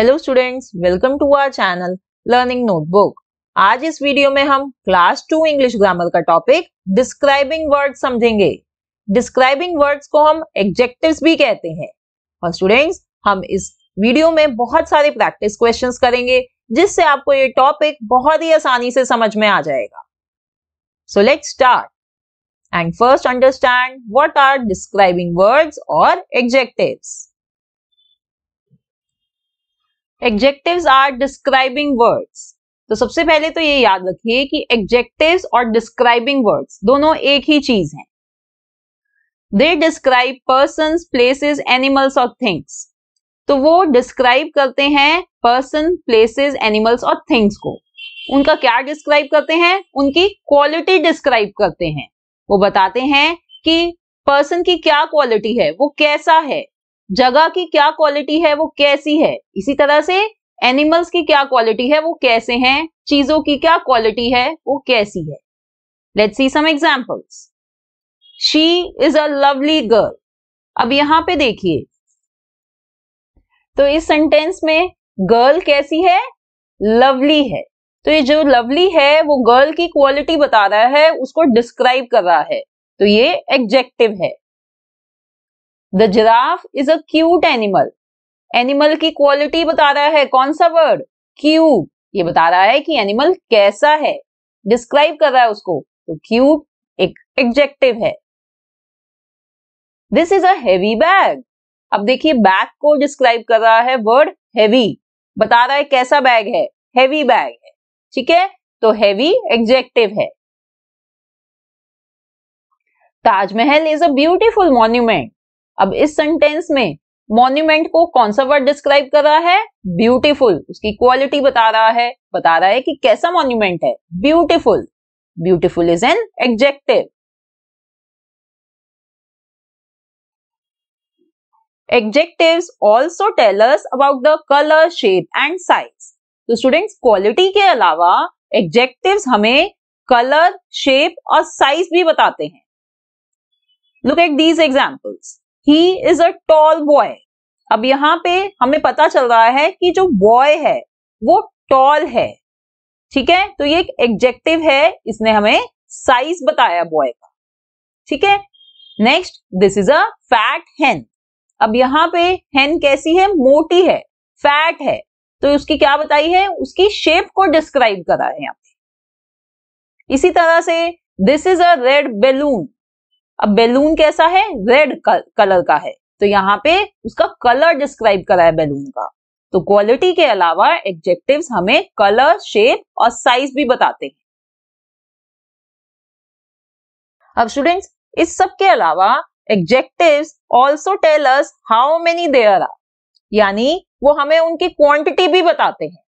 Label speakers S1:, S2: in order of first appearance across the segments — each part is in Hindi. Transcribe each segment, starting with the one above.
S1: Hello students welcome to our channel learning notebook आज इस वीडियो में हम क्लास टू इंग्लिश ग्रामर का टॉपिक डिस्क्राइबिंग वर्ड्स समझेंगे डिस्क्राइबिंग वर्ड्स को हम एग्जेक्टिव्स भी कहते हैं और स्टूडेंट्स हम इस वीडियो में बहुत सारे प्रैक्टिस क्वेश्चंस करेंगे जिससे आपको ये टॉपिक बहुत ही आसानी से समझ में आ जाएगा so let start and first understand what are describing words और adjectives adjectives are describing words तो सबसे पहले तो ये याद रखिए कि एग्जेक्टिव्स और डिस्क्राइबिंग वर्ड्स दोनों एक ही चीज है they describe person places animals और थिंग्स तो वो डिस्क्राइब करते हैं पर्सन प्लेसेस एनिमल्स और थिंग्स को उनका क्या डिस्क्राइब करते हैं उनकी क्वालिटी डिस्क्राइब करते हैं वो बताते हैं कि पर्सन की क्या क्वालिटी है वो कैसा है जगह की क्या क्वालिटी है वो कैसी है इसी तरह से एनिमल्स की क्या क्वालिटी है वो कैसे हैं चीजों की क्या क्वालिटी है वो कैसी है let's see some examples she is a lovely girl अब यहां पे देखिए तो इस सेंटेंस में गर्ल कैसी है लवली है तो ये जो लवली है वो गर्ल की क्वालिटी बता रहा है उसको डिस्क्राइब कर रहा है तो ये एग्जेक्टिव है the giraffe is a cute animal animal की क्वालिटी बता रहा है कौन सा वर्ड क्यूट ये बता रहा है कि एनिमल कैसा है डिस्क्राइब कर रहा है उसको तो क्यूट एक एग्जेक्टिव है दिस इज अ बैग अब देखिए बैग को डिस्क्राइब कर रहा है वर्ड हैवी बता रहा है कैसा बैग है हैवी बैग है ठीक है तो हैवी एग्जेक्टिव है Taj Mahal is a beautiful monument अब इस सेंटेंस में मॉन्यूमेंट को कौन सा वर्ड डिस्क्राइब कर रहा है ब्यूटीफुल उसकी क्वालिटी बता रहा है बता रहा है कि कैसा मॉन्यूमेंट है beautiful beautiful is an adjective adjective also tell us about the colour shape and size तो स्टूडेंट्स क्वालिटी के अलावा एग्जेक्टिव हमें कलर शेप और साइज भी बताते हैं look at these examples he is a tall boy अब यहाँ पे हमें पता चल रहा है कि जो बॉय है वो टॉल है ठीक है तो ये एक एग्जेक्टिव है इसने हमें साइज बताया बॉय का ठीक है next this is a fat hen अब यहाँ पे हेन कैसी है मोटी है फैट है तो उसकी क्या बताई है उसकी शेप को डिस्क्राइब करा है यहाँ पे इसी तरह से this is a red balloon अब बैलून कैसा है रेड कलर का है तो यहाँ पे उसका कलर डिस्क्राइब करा है बैलून का तो क्वालिटी के अलावा एग्जेक्टिव हमें कलर शेप और साइज भी बताते हैं अब स्टूडेंट्स इस सब के अलावा adjective also tell us how many there are यानी वो हमें उनकी क्वांटिटी भी बताते हैं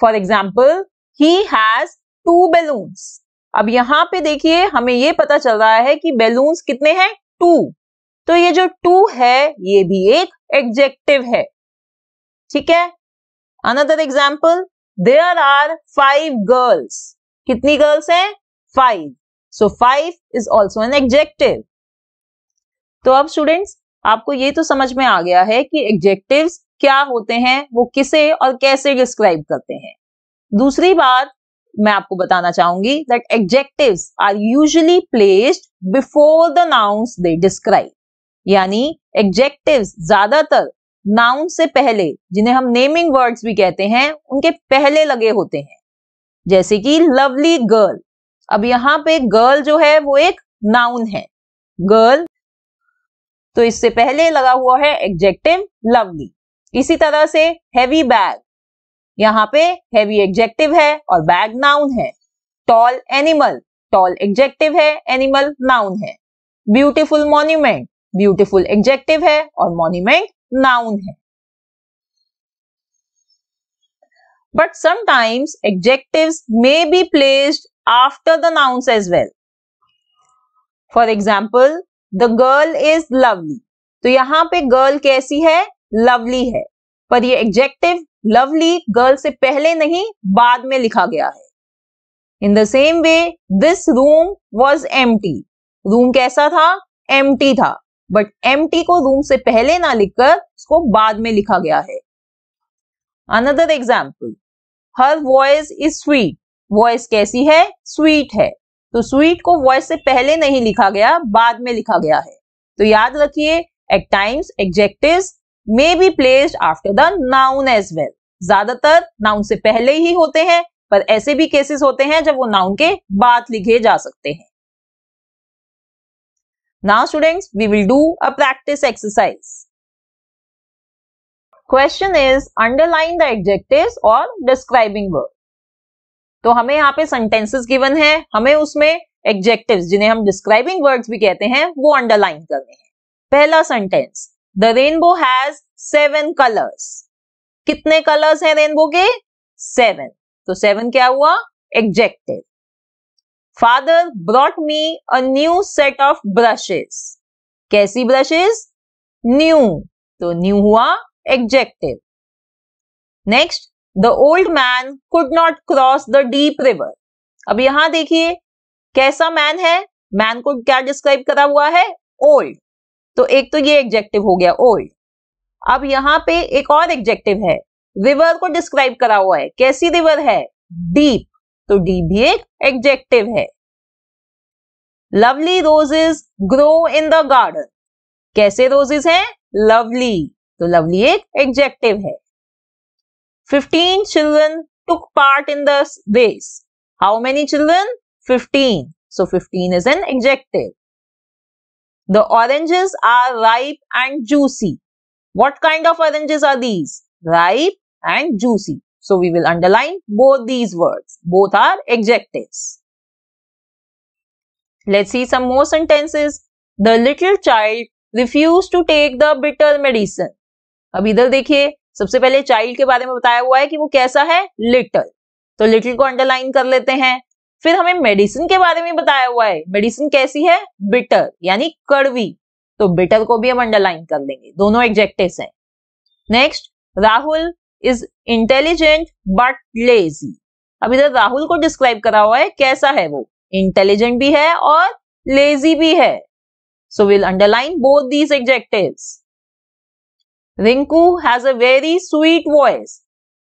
S1: for example he has two balloons अब यहां पे देखिए हमें ये पता चल रहा है कि बैलून्स कितने हैं टू तो ये जो टू है ये भी एक एडजेक्टिव है ठीक है another example there are five girls कितनी गर्ल्स हैं five so five is also an adjective तो अब स्टूडेंट्स आपको ये तो समझ में आ गया है कि एग्जेक्टिव क्या होते हैं वो किसे और कैसे डिस्क्राइब करते हैं दूसरी बात मैं आपको बताना चाहूंगी that adjective are usually placed before the nouns they describe यानी एग्जेक्टिव ज्यादातर नाउन से पहले जिन्हें हम नेमिंग वर्ड्स भी कहते हैं उनके पहले लगे होते हैं जैसे कि लवली गर्ल अब यहां पे गर्ल जो है वो एक नाउन है गर्ल तो इससे पहले लगा हुआ है एग्जेक्टिव लवली इसी तरह से हैवी बैग यहाँ पे हैवी एग्जेक्टिव है और बैग नाउन है टॉल एनिमल टॉल एग्जेक्टिव है एनिमल नाउन है ब्यूटिफुल मॉन्यूमेंट ब्यूटिफुल एग्जेक्टिव है और मॉन्यूमेंट नाउन है but sometimes adjective may be placed after the nouns as well for example the girl is lovely तो यहां पे गर्ल कैसी है लवली है पर ये एग्जेक्टिव लवली गर्ल से पहले नहीं बाद में लिखा गया है in the same way this room was warm room कैसा था एम था बट एम को रूम से पहले ना लिखकर उसको बाद में लिखा गया है another example her voice is sweet voice कैसी है स्वीट है तो स्वीट को वॉइस से पहले नहीं लिखा गया बाद में लिखा गया है तो याद रखिए at times adjective may be placed after the noun as well ज्यादातर नाउन से पहले ही होते हैं पर ऐसे भी केसेस होते हैं जब वो नाउन के बाद लिखे जा सकते हैं now students we will do a practice exercise question is underline the adjective और डिस्क्राइबिंग वर्ड तो हमें यहाँ पे सेंटेंसेस गिवन है हमें उसमें एग्जेक्टिव जिन्हें हम डिस्क्राइबिंग वर्ड्स भी कहते हैं वो अंडरलाइन करने हैं पहला sentence the rainbow has seven colours कितने कलर्स हैं रेनबो के सेवन तो सेवन क्या हुआ adjective father brought me a new set of brushes कैसी ब्रशेस न्यू तो न्यू हुआ adjective next the old man could not cross the deep river अब यहां देखिए कैसा मैन है मैन को क्या डिस्क्राइब करा हुआ है ओल्ड तो एक तो ये एग्जेक्टिव हो गया ओल्ड अब यहाँ पे एक और एग्जेक्टिव है रिवर को डिस्क्राइब करा हुआ है कैसी रिवर है डीप तो डीप भी एक एग्जेक्टिव है lovely roses grow in the garden कैसे रोजेज हैं लवली तो लवली एक एग्जेक्टिव है fifteen children took part in the race how many children fifteen so fifteen is an adjective The oranges are ripe and juicy. What kind of oranges are these? Ripe and juicy. So we will underline both these words. Both are adjectives. Let's see some more sentences. The little child refused to take the bitter medicine. ab idhar dekhiye sabse pehle child ke bare mein bataya hua hai ki wo kaisa hai little तो लिटिल को अंडरलाइन कर लेते हैं फिर हमें मेडिसिन के बारे में बताया हुआ है मेडिसिन कैसी है बिटर यानी कड़वी तो बिटर को भी हम अंडरलाइन कर लेंगे दोनों एग्जेक्टिव हैं next Rahul is intelligent but lazy अब इधर राहुल को डिस्क्राइब करा हुआ है कैसा है वो इंटेलिजेंट भी है और लेजी भी है so will underline both these adjective Rinku has a very sweet voice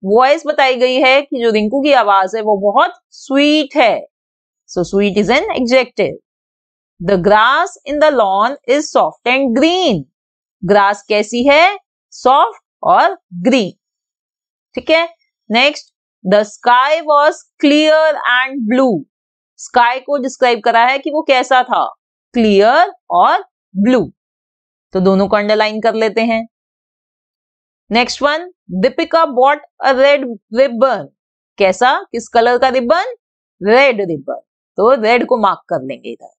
S1: voice बताई गई है कि जो रिंकू की आवाज है वो बहुत स्वीट है So sweet is an adjective. The grass in the lawn is soft and green. Grass कैसी है सॉफ्ट और ग्रीन ठीक है next the sky was clear and blue sky को डिस्क्राइब करा है कि वो कैसा था क्लियर और ब्लू तो दोनों को अंडरलाइन कर लेते हैं next one Deepika bought a red ribbon कैसा किस कलर का रिबन रेड रिबन तो रेड को मार्क कर लेंगे इधर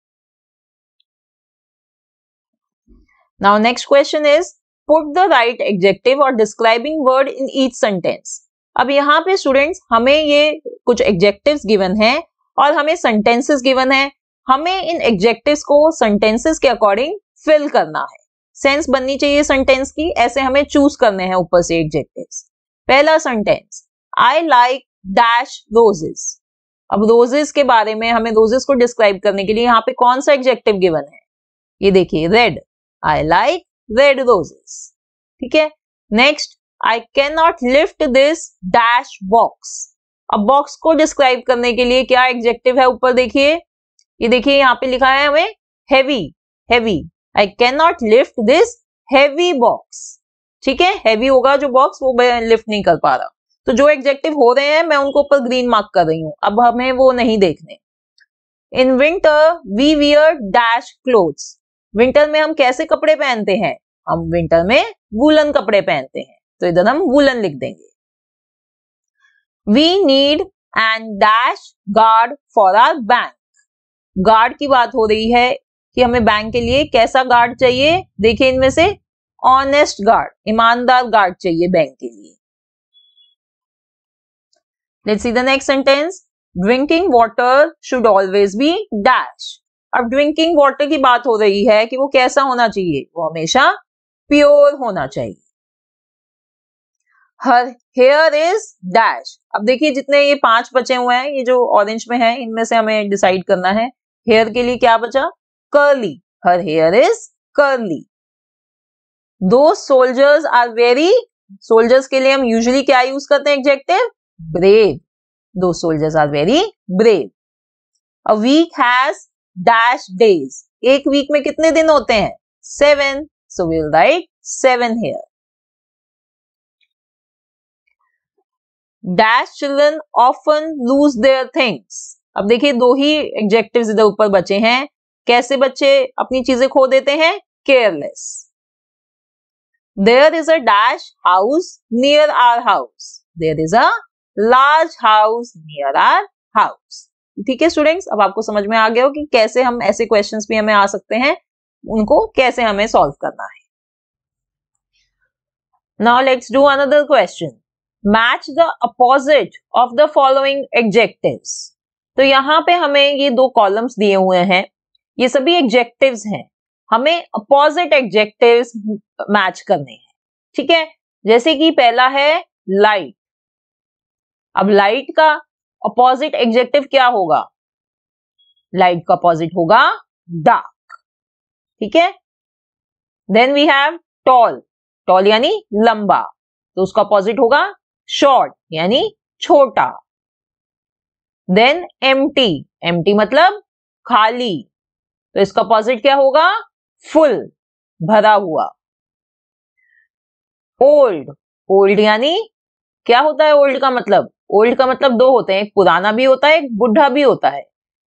S1: now next question is put the right adjective और describing word in each sentence अब यहाँ पे स्टूडेंट्स हमें ये कुछ एग्जेक्टिव गिवन है और हमें सेंटेंसेस गिवन है हमें इन एग्जेक्टिव को सेंटेंसेस के अकॉर्डिंग फिल करना है सेंस बननी चाहिए सेंटेंस की ऐसे हमें चूज करने हैं ऊपर से एग्जेक्टिव्स पहला sentence I like dash roses अब रोजेस के बारे में हमें रोजेस को डिस्क्राइब करने के लिए यहाँ पे कौन सा एग्जेक्टिव गिवन है ये देखिए red I like red roses ठीक है next I can not lift this dash box अब बॉक्स को डिस्क्राइब करने के लिए क्या एग्जेक्टिव है ऊपर देखिए ये देखिए यहाँ पे लिखा है हमें heavy heavy I can not lift this heavy box ठीक है हैवी होगा जो बॉक्स वो लिफ्ट नहीं कर पा रहा तो जो एग्जेक्टिव हो रहे हैं मैं उनको ऊपर ग्रीन मार्क कर रही हूं अब हमें वो नहीं देखने in winter we wear dash cloth winter में हम कैसे कपड़े पहनते हैं हम विंटर में वूलन कपड़े पहनते हैं तो इधर हम वूलन लिख देंगे we need and dash guard for our bank guard की बात हो रही है कि हमें बैंक के लिए कैसा गार्ड चाहिए देखिए इनमें से ऑनेस्ट गार्ड ईमानदार गार्ड चाहिए बैंक के लिए Let's see the next sentence. Drinking water should always be dash. अब ड्रिंकिंग वाटर की बात हो रही है कि वो कैसा होना चाहिए वो हमेशा प्योर होना चाहिए हर हेयर इज डैश अब देखिए जितने ये पांच बचे हुए हैं ये जो ऑरेंज में है इनमें से हमें डिसाइड करना है हेयर के लिए क्या बचा curly her hair is curly the soldiers are very soldiers के लिए हम यूजली क्या यूज करते हैं adjective brave the soldiers are very brave A week has dash days. एक वीक में कितने दिन होते हैं सेवन सो we'll write seven here. Dash children often lose their things अब देखिए दो ही एग्जेक्टिव इधर ऊपर बचे हैं कैसे बच्चे अपनी चीजें खो देते हैं careless there is a dash house near our house there is a large house near our house ठीक है स्टूडेंट्स अब आपको समझ में आ गया हो कि कैसे हम ऐसे क्वेश्चंस भी हमें आ सकते हैं उनको कैसे हमें सॉल्व करना है now let's do another question match the opposite of the following adjective तो यहाँ पे हमें ये दो कॉलम्स दिए हुए हैं ये सभी एग्जेक्टिव हैं हमें अपोजिट एग्जेक्टिव मैच करने हैं ठीक है जैसे कि पहला है लाइट अब लाइट का अपोजिट एग्जेक्टिव क्या होगा लाइट का अपोजिट होगा डार्क ठीक है then we have tall tall यानी लंबा तो उसका अपोजिट होगा शॉर्ट यानी छोटा then empty empty मतलब खाली तो इसका अपोजिट क्या होगा फुल भरा हुआ ओल्ड ओल्ड यानी क्या होता है ओल्ड का मतलब ओल्ड का मतलब दो होते हैं एक पुराना भी होता है एक बुढ़ा भी होता है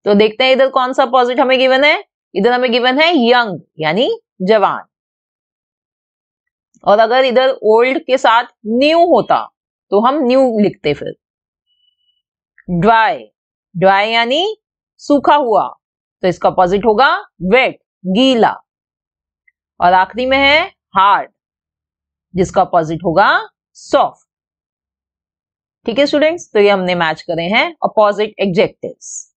S1: तो देखते हैं इधर कौन सा अपोजिट हमें गिवन है इधर हमें गिवन है यंग यानी जवान और अगर इधर ओल्ड के साथ न्यू होता तो हम न्यू लिखते फिर ड्राई ड्राई यानी सूखा हुआ तो इसका अपोजिट होगा वेट गीला और आखिरी में है हार्ड जिसका अपोजिट होगा सॉफ्ट ठीक है स्टूडेंट्स तो ये हमने मैच करे हैं अपोजिट एग्जेक्टिव